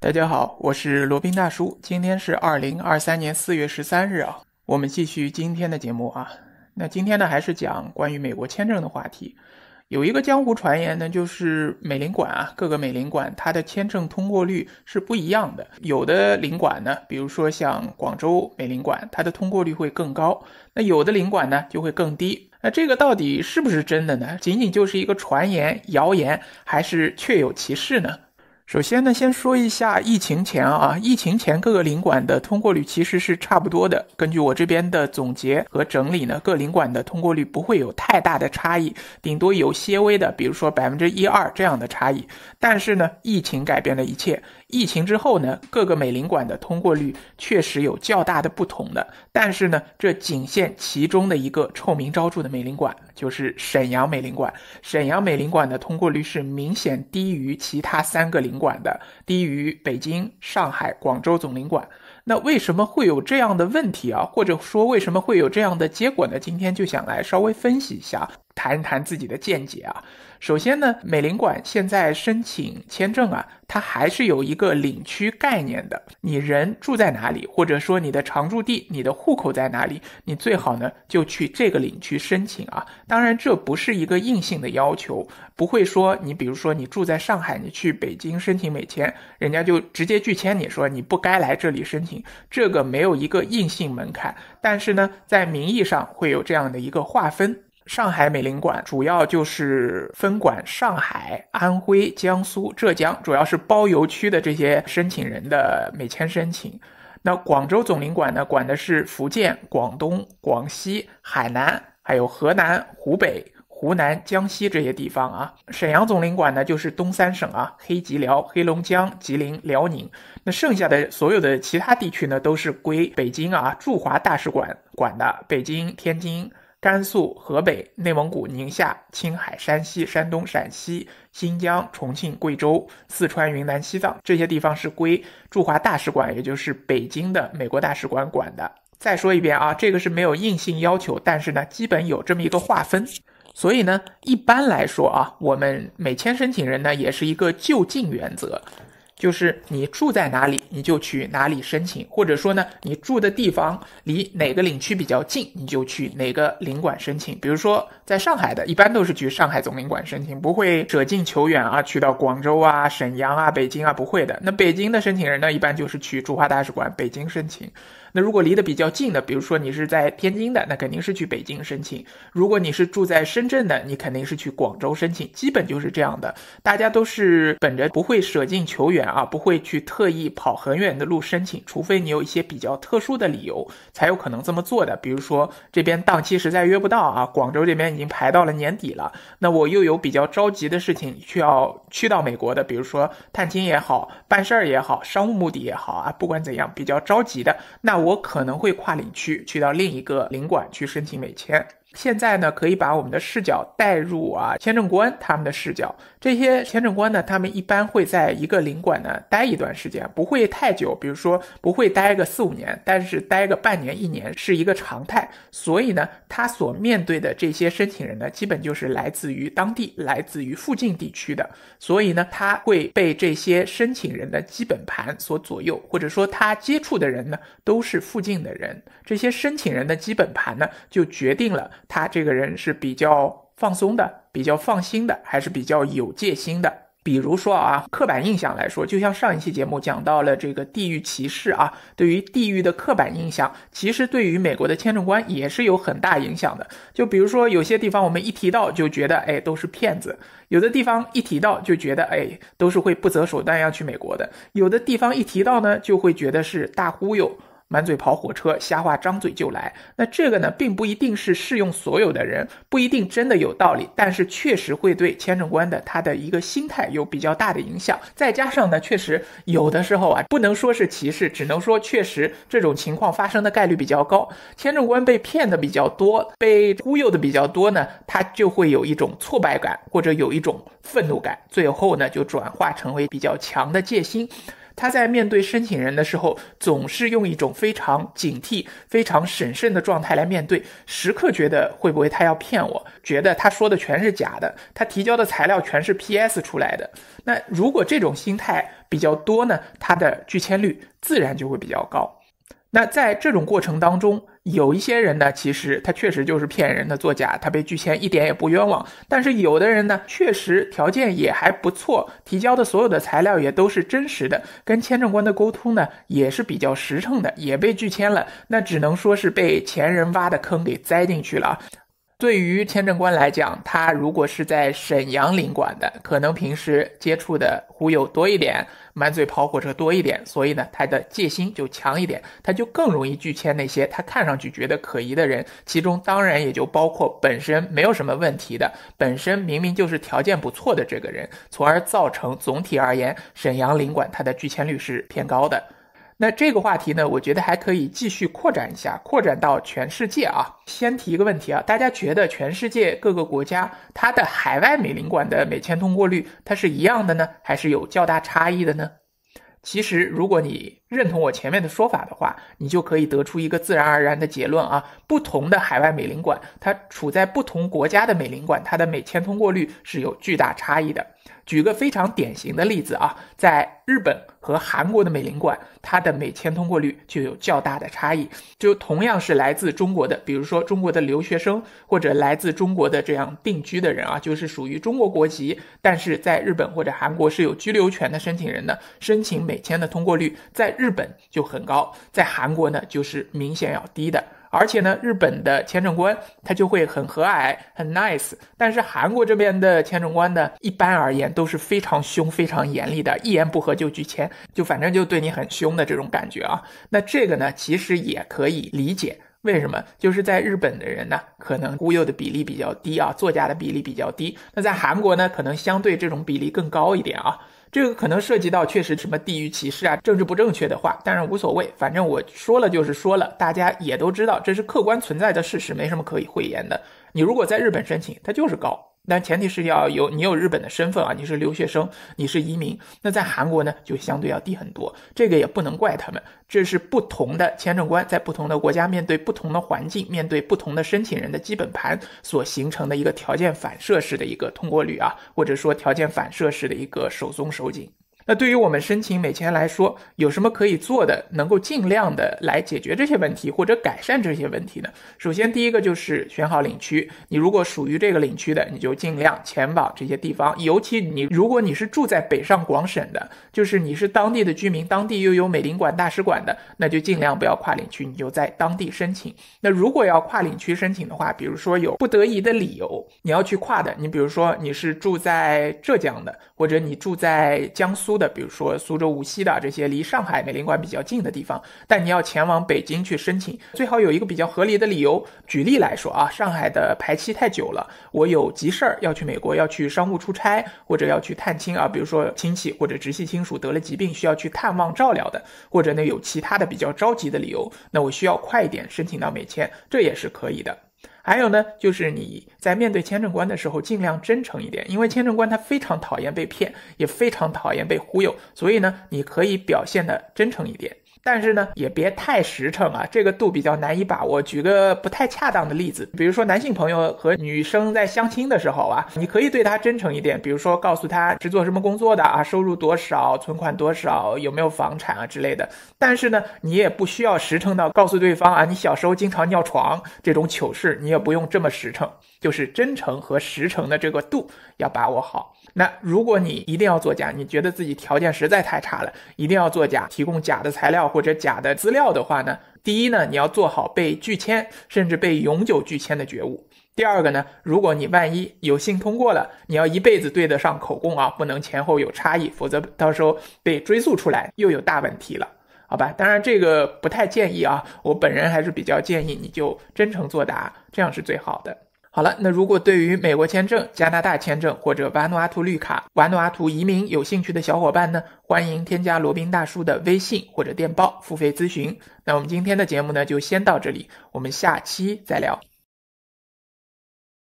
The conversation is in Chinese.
大家好，我是罗宾大叔。今天是二零二三年四月十三日啊，我们继续今天的节目啊。那今天呢，还是讲关于美国签证的话题。有一个江湖传言呢，就是美领馆啊，各个美领馆它的签证通过率是不一样的。有的领馆呢，比如说像广州美领馆，它的通过率会更高；那有的领馆呢，就会更低。那这个到底是不是真的呢？仅仅就是一个传言、谣言，还是确有其事呢？首先呢，先说一下疫情前啊，疫情前各个领馆的通过率其实是差不多的。根据我这边的总结和整理呢，各领馆的通过率不会有太大的差异，顶多有些微的，比如说百分之一二这样的差异。但是呢，疫情改变了一切。疫情之后呢，各个美领馆的通过率确实有较大的不同的，但是呢，这仅限其中的一个臭名昭著的美领馆，就是沈阳美领馆。沈阳美领馆的通过率是明显低于其他三个领馆的，低于北京、上海、广州总领馆。那为什么会有这样的问题啊？或者说为什么会有这样的结果呢？今天就想来稍微分析一下。谈一谈自己的见解啊。首先呢，美领馆现在申请签证啊，它还是有一个领区概念的。你人住在哪里，或者说你的常住地、你的户口在哪里，你最好呢就去这个领区申请啊。当然，这不是一个硬性的要求，不会说你比如说你住在上海，你去北京申请美签，人家就直接拒签你说你不该来这里申请。这个没有一个硬性门槛，但是呢，在名义上会有这样的一个划分。上海美领馆主要就是分管上海、安徽、江苏、浙江，主要是包邮区的这些申请人的美签申请。那广州总领馆呢，管的是福建、广东、广西、海南，还有河南、湖北、湖南、江西这些地方啊。沈阳总领馆呢，就是东三省啊，黑、吉、辽，黑龙江、吉林、辽宁。那剩下的所有的其他地区呢，都是归北京啊驻华大使馆管的，北京、天津。甘肃、河北、内蒙古、宁夏、青海、山西、山东、陕西、新疆、重庆、贵州、四川、云南、西藏这些地方是归驻华大使馆，也就是北京的美国大使馆管的。再说一遍啊，这个是没有硬性要求，但是呢，基本有这么一个划分。所以呢，一般来说啊，我们美签申请人呢，也是一个就近原则。就是你住在哪里，你就去哪里申请，或者说呢，你住的地方离哪个领区比较近，你就去哪个领馆申请。比如说，在上海的，一般都是去上海总领馆申请，不会舍近求远啊，去到广州啊、沈阳啊、北京啊，不会的。那北京的申请人呢，一般就是去驻华大使馆北京申请。那如果离得比较近的，比如说你是在天津的，那肯定是去北京申请；如果你是住在深圳的，你肯定是去广州申请。基本就是这样的，大家都是本着不会舍近求远啊，不会去特意跑很远的路申请，除非你有一些比较特殊的理由才有可能这么做的。比如说这边档期实在约不到啊，广州这边已经排到了年底了，那我又有比较着急的事情需要去到美国的，比如说探亲也好，办事儿也好，商务目的也好啊，不管怎样比较着急的那。我可能会跨领区去到另一个领馆去申请美签。现在呢，可以把我们的视角带入啊，签证官他们的视角。这些签证官呢，他们一般会在一个领馆呢待一段时间，不会太久，比如说不会待个四五年，但是待个半年一年是一个常态。所以呢，他所面对的这些申请人呢，基本就是来自于当地、来自于附近地区的。所以呢，他会被这些申请人的基本盘所左右，或者说他接触的人呢都是附近的人。这些申请人的基本盘呢，就决定了。他这个人是比较放松的，比较放心的，还是比较有戒心的。比如说啊，刻板印象来说，就像上一期节目讲到了这个地域歧视啊，对于地域的刻板印象，其实对于美国的签证官也是有很大影响的。就比如说有些地方我们一提到就觉得，哎，都是骗子；有的地方一提到就觉得，哎，都是会不择手段要去美国的；有的地方一提到呢，就会觉得是大忽悠。满嘴跑火车，瞎话张嘴就来，那这个呢，并不一定是适用所有的人，不一定真的有道理，但是确实会对签证官的他的一个心态有比较大的影响。再加上呢，确实有的时候啊，不能说是歧视，只能说确实这种情况发生的概率比较高，签证官被骗的比较多，被忽悠的比较多呢，他就会有一种挫败感，或者有一种愤怒感，最后呢，就转化成为比较强的戒心。他在面对申请人的时候，总是用一种非常警惕、非常审慎的状态来面对，时刻觉得会不会他要骗我，觉得他说的全是假的，他提交的材料全是 PS 出来的。那如果这种心态比较多呢，他的拒签率自然就会比较高。那在这种过程当中，有一些人呢，其实他确实就是骗人的作假，他被拒签一点也不冤枉。但是有的人呢，确实条件也还不错，提交的所有的材料也都是真实的，跟签证官的沟通呢也是比较实诚的，也被拒签了，那只能说是被前人挖的坑给栽进去了。对于签证官来讲，他如果是在沈阳领馆的，可能平时接触的忽悠多一点，满嘴跑火车多一点，所以呢，他的戒心就强一点，他就更容易拒签那些他看上去觉得可疑的人，其中当然也就包括本身没有什么问题的，本身明明就是条件不错的这个人，从而造成总体而言沈阳领馆他的拒签率是偏高的。那这个话题呢，我觉得还可以继续扩展一下，扩展到全世界啊。先提一个问题啊，大家觉得全世界各个国家它的海外美领馆的美签通过率，它是一样的呢，还是有较大差异的呢？其实如果你认同我前面的说法的话，你就可以得出一个自然而然的结论啊。不同的海外美领馆，它处在不同国家的美领馆，它的美签通过率是有巨大差异的。举个非常典型的例子啊，在日本和韩国的美领馆，它的美签通过率就有较大的差异。就同样是来自中国的，比如说中国的留学生或者来自中国的这样定居的人啊，就是属于中国国籍，但是在日本或者韩国是有居留权的申请人呢，申请美签的通过率在。日本就很高，在韩国呢就是明显要低的，而且呢，日本的签证官他就会很和蔼、很 nice，但是韩国这边的签证官呢，一般而言都是非常凶、非常严厉的，一言不合就拒签，就反正就对你很凶的这种感觉啊。那这个呢，其实也可以理解。为什么？就是在日本的人呢，可能忽悠的比例比较低啊，作家的比例比较低。那在韩国呢，可能相对这种比例更高一点啊。这个可能涉及到确实什么地域歧视啊，政治不正确的话，当然无所谓，反正我说了就是说了，大家也都知道这是客观存在的事实，没什么可以讳言的。你如果在日本申请，它就是高。但前提是要有你有日本的身份啊，你是留学生，你是移民，那在韩国呢就相对要低很多。这个也不能怪他们，这是不同的签证官在不同的国家面对不同的环境，面对不同的申请人的基本盘所形成的一个条件反射式的一个通过率啊，或者说条件反射式的一个手松手紧。那对于我们申请美签来说，有什么可以做的，能够尽量的来解决这些问题或者改善这些问题呢？首先，第一个就是选好领区。你如果属于这个领区的，你就尽量前往这些地方。尤其你如果你是住在北上广省的，就是你是当地的居民，当地又有美领馆大使馆的，那就尽量不要跨领区，你就在当地申请。那如果要跨领区申请的话，比如说有不得已的理由你要去跨的，你比如说你是住在浙江的，或者你住在江苏。的，比如说苏州、无锡的这些离上海美领馆比较近的地方，但你要前往北京去申请，最好有一个比较合理的理由。举例来说啊，上海的排期太久了，我有急事儿要去美国，要去商务出差，或者要去探亲啊，比如说亲戚或者直系亲属得了疾病，需要去探望照料的，或者呢有其他的比较着急的理由，那我需要快一点申请到美签，这也是可以的。还有呢，就是你在面对签证官的时候，尽量真诚一点，因为签证官他非常讨厌被骗，也非常讨厌被忽悠，所以呢，你可以表现的真诚一点。但是呢，也别太实诚啊，这个度比较难以把握。举个不太恰当的例子，比如说男性朋友和女生在相亲的时候啊，你可以对他真诚一点，比如说告诉他是做什么工作的啊，收入多少，存款多少，有没有房产啊之类的。但是呢，你也不需要实诚到告诉对方啊，你小时候经常尿床这种糗事，你也不用这么实诚。就是真诚和实诚的这个度要把握好。那如果你一定要作假，你觉得自己条件实在太差了，一定要作假提供假的材料或者假的资料的话呢？第一呢，你要做好被拒签甚至被永久拒签的觉悟。第二个呢，如果你万一有幸通过了，你要一辈子对得上口供啊，不能前后有差异，否则到时候被追溯出来又有大问题了。好吧，当然这个不太建议啊，我本人还是比较建议你就真诚作答，这样是最好的。好了，那如果对于美国签证、加拿大签证或者瓦努阿图绿卡、瓦努阿图移民有兴趣的小伙伴呢，欢迎添加罗宾大叔的微信或者电报付费咨询。那我们今天的节目呢，就先到这里，我们下期再聊。